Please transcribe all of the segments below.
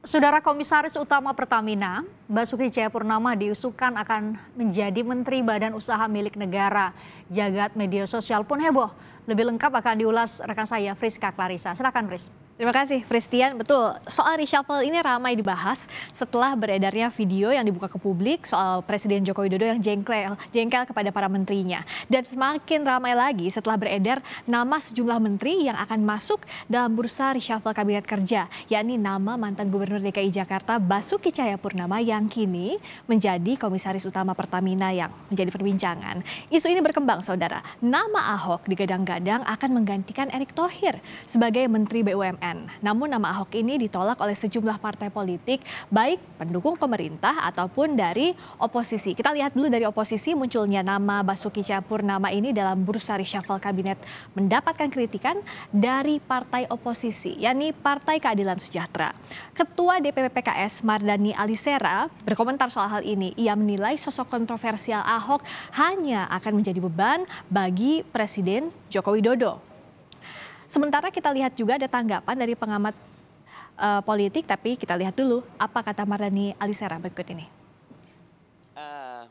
Saudara Komisaris Utama Pertamina, Basuki Cahayapurnama diusulkan akan menjadi Menteri Badan Usaha Milik Negara. Jagat media sosial pun heboh lebih lengkap akan diulas rekan saya Friska Clarissa. Silakan Fris. Terima kasih, Fristian. Betul, soal reshuffle ini ramai dibahas setelah beredarnya video yang dibuka ke publik soal Presiden Joko Widodo yang jengkel, jengkel kepada para menterinya. Dan semakin ramai lagi setelah beredar nama sejumlah menteri yang akan masuk dalam bursa reshuffle Kabinet Kerja, yakni nama mantan Gubernur DKI Jakarta Basuki Cahayapurnama yang kini menjadi Komisaris Utama Pertamina yang menjadi perbincangan. Isu ini berkembang, Saudara. Nama Ahok digadang-gadang digadang akan menggantikan Erick Thohir sebagai Menteri BUMN. Namun nama Ahok ini ditolak oleh sejumlah partai politik, baik pendukung pemerintah ataupun dari oposisi. Kita lihat dulu dari oposisi munculnya nama Basuki nama ini dalam bursa reshuffle kabinet mendapatkan kritikan dari partai oposisi, yakni Partai Keadilan Sejahtera. Ketua DPP PKS Mardani Alisera berkomentar soal hal ini. Ia menilai sosok kontroversial Ahok hanya akan menjadi beban bagi Presiden Joko Widodo. Sementara kita lihat juga ada tanggapan dari pengamat uh, politik, tapi kita lihat dulu apa kata Mardani Alisera berikut ini. Uh,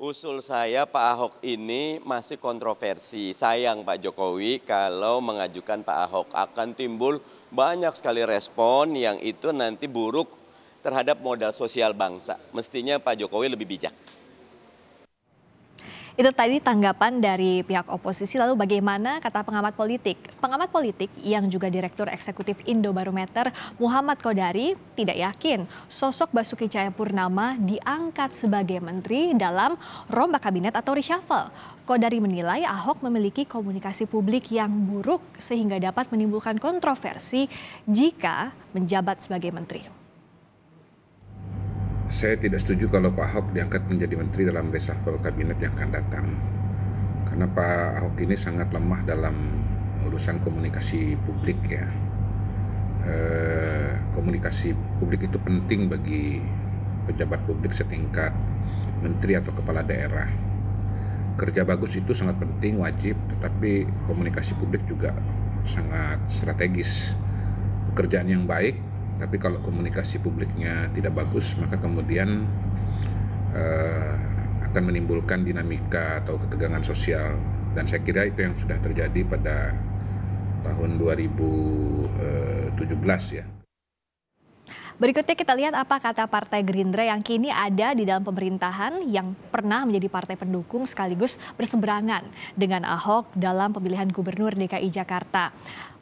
usul saya Pak Ahok ini masih kontroversi. Sayang Pak Jokowi kalau mengajukan Pak Ahok akan timbul banyak sekali respon yang itu nanti buruk terhadap modal sosial bangsa. Mestinya Pak Jokowi lebih bijak. Itu tadi tanggapan dari pihak oposisi. Lalu bagaimana kata pengamat politik? Pengamat politik yang juga Direktur Eksekutif Indo Barometer Muhammad Kodari tidak yakin sosok Basuki Cahayapurnama diangkat sebagai menteri dalam rombak kabinet atau reshuffle. Kodari menilai Ahok memiliki komunikasi publik yang buruk sehingga dapat menimbulkan kontroversi jika menjabat sebagai menteri saya tidak setuju kalau Pak Ahok diangkat menjadi menteri dalam reshuffle kabinet yang akan datang. Karena Pak Ahok ini sangat lemah dalam urusan komunikasi publik ya. Eh, komunikasi publik itu penting bagi pejabat publik setingkat menteri atau kepala daerah. Kerja bagus itu sangat penting, wajib, tetapi komunikasi publik juga sangat strategis. Pekerjaan yang baik tapi kalau komunikasi publiknya tidak bagus maka kemudian uh, akan menimbulkan dinamika atau ketegangan sosial dan saya kira itu yang sudah terjadi pada tahun 2017 ya. Berikutnya kita lihat apa kata Partai Gerindra yang kini ada di dalam pemerintahan yang pernah menjadi partai pendukung sekaligus berseberangan dengan Ahok dalam pemilihan Gubernur DKI Jakarta.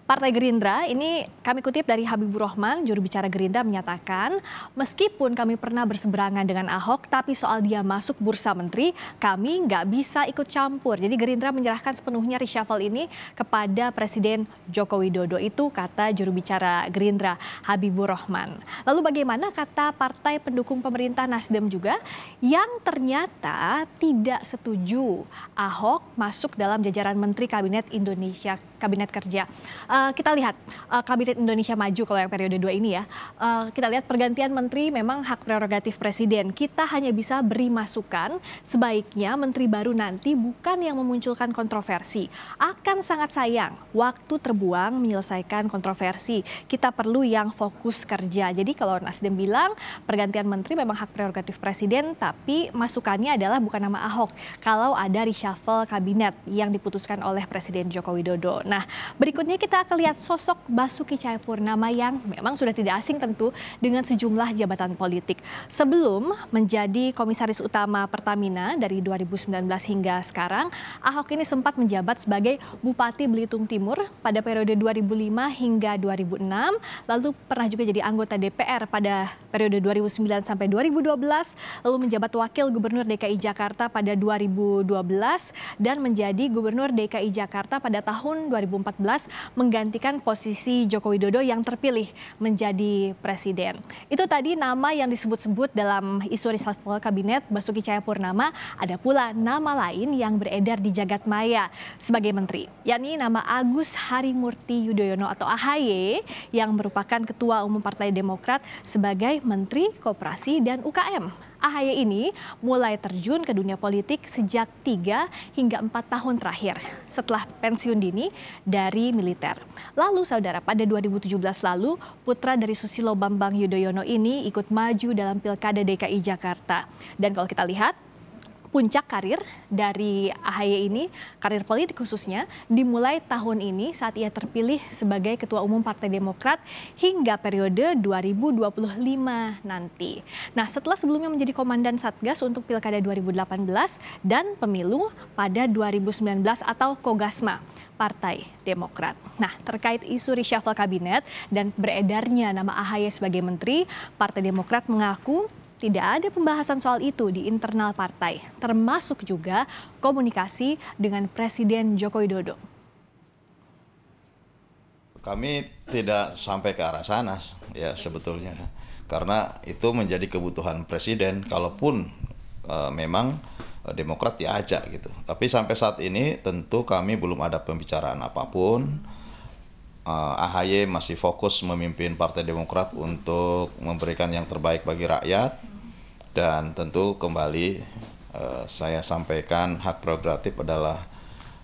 Partai Gerindra, ini kami kutip dari Habibur Rahman, juru bicara Gerindra menyatakan, meskipun kami pernah berseberangan dengan Ahok, tapi soal dia masuk bursa menteri, kami nggak bisa ikut campur. Jadi Gerindra menyerahkan sepenuhnya reshuffle ini kepada Presiden Joko Widodo. Itu kata juru bicara Gerindra, Habibur Rahman. Lalu bagaimana kata partai pendukung pemerintah Nasdem juga, yang ternyata tidak setuju Ahok masuk dalam jajaran Menteri Kabinet Indonesia Kabinet Kerja. Uh, kita lihat uh, Kabinet Indonesia Maju kalau yang periode 2 ini ya. Uh, kita lihat pergantian menteri memang hak prerogatif Presiden. Kita hanya bisa beri masukan sebaiknya menteri baru nanti bukan yang memunculkan kontroversi. Akan sangat sayang waktu terbuang menyelesaikan kontroversi. Kita perlu yang fokus kerja. Jadi kalau Nasdem bilang pergantian menteri memang hak prerogatif Presiden tapi masukannya adalah bukan nama Ahok. Kalau ada reshuffle kabinet yang diputuskan oleh Presiden Joko Widodo. Nah, berikutnya kita akan lihat sosok Basuki Cahayapurnama yang memang sudah tidak asing tentu dengan sejumlah jabatan politik. Sebelum menjadi komisaris utama Pertamina dari 2019 hingga sekarang, Ahok ini sempat menjabat sebagai Bupati Belitung Timur pada periode 2005 hingga 2006, lalu pernah juga jadi anggota DPR pada periode 2009 sampai 2012, lalu menjabat wakil gubernur DKI Jakarta pada 2012 dan menjadi gubernur DKI Jakarta pada tahun 2019 2014 menggantikan posisi Joko Widodo yang terpilih menjadi presiden. Itu tadi nama yang disebut-sebut dalam isu reshuffle kabinet Basuki Cahayapurnama. Ada pula nama lain yang beredar di jagat maya sebagai menteri, yakni nama Agus Harimurti Yudhoyono atau AHY yang merupakan Ketua Umum Partai Demokrat sebagai Menteri Koperasi dan UKM. AHY ini mulai terjun ke dunia politik sejak 3 hingga 4 tahun terakhir setelah pensiun dini dari militer. Lalu saudara pada 2017 lalu putra dari Susilo Bambang Yudhoyono ini ikut maju dalam Pilkada DKI Jakarta. Dan kalau kita lihat puncak karir dari AHY ini, karir politik khususnya, dimulai tahun ini saat ia terpilih sebagai Ketua Umum Partai Demokrat hingga periode 2025 nanti. Nah setelah sebelumnya menjadi Komandan Satgas untuk Pilkada 2018 dan Pemilu pada 2019 atau Kogasma. Partai Demokrat. Nah, terkait isu reshuffle kabinet dan beredarnya nama AHY sebagai menteri, Partai Demokrat mengaku tidak ada pembahasan soal itu di internal partai, termasuk juga komunikasi dengan Presiden Joko Widodo. Kami tidak sampai ke arah sana ya sebetulnya karena itu menjadi kebutuhan presiden kalaupun e, memang e, Demokrat diajak gitu. Tapi sampai saat ini tentu kami belum ada pembicaraan apapun. E, AHY masih fokus memimpin Partai Demokrat untuk memberikan yang terbaik bagi rakyat dan tentu kembali eh, saya sampaikan hak prerogatif adalah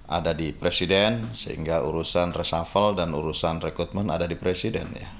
ada di presiden sehingga urusan reshuffle dan urusan rekrutmen ada di presiden ya